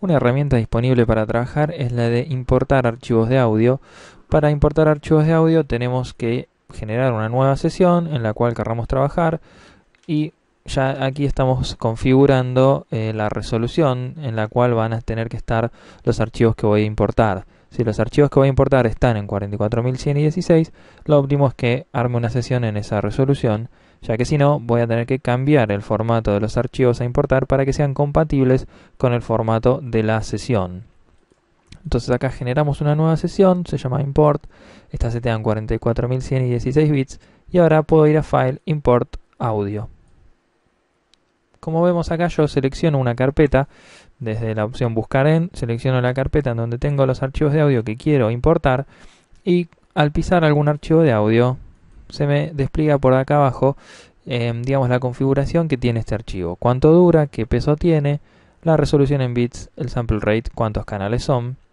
Una herramienta disponible para trabajar es la de importar archivos de audio. Para importar archivos de audio tenemos que generar una nueva sesión en la cual querramos trabajar y ya aquí estamos configurando eh, la resolución en la cual van a tener que estar los archivos que voy a importar. Si los archivos que voy a importar están en 44116, lo óptimo es que arme una sesión en esa resolución, ya que si no voy a tener que cambiar el formato de los archivos a importar para que sean compatibles con el formato de la sesión. Entonces acá generamos una nueva sesión, se llama import, esta se te 44116 bits y ahora puedo ir a file import audio. Como vemos acá yo selecciono una carpeta desde la opción buscar en, selecciono la carpeta en donde tengo los archivos de audio que quiero importar y al pisar algún archivo de audio se me despliega por acá abajo em, digamos la configuración que tiene este archivo, cuánto dura, qué peso tiene, la resolución en bits, el sample rate, cuántos canales son,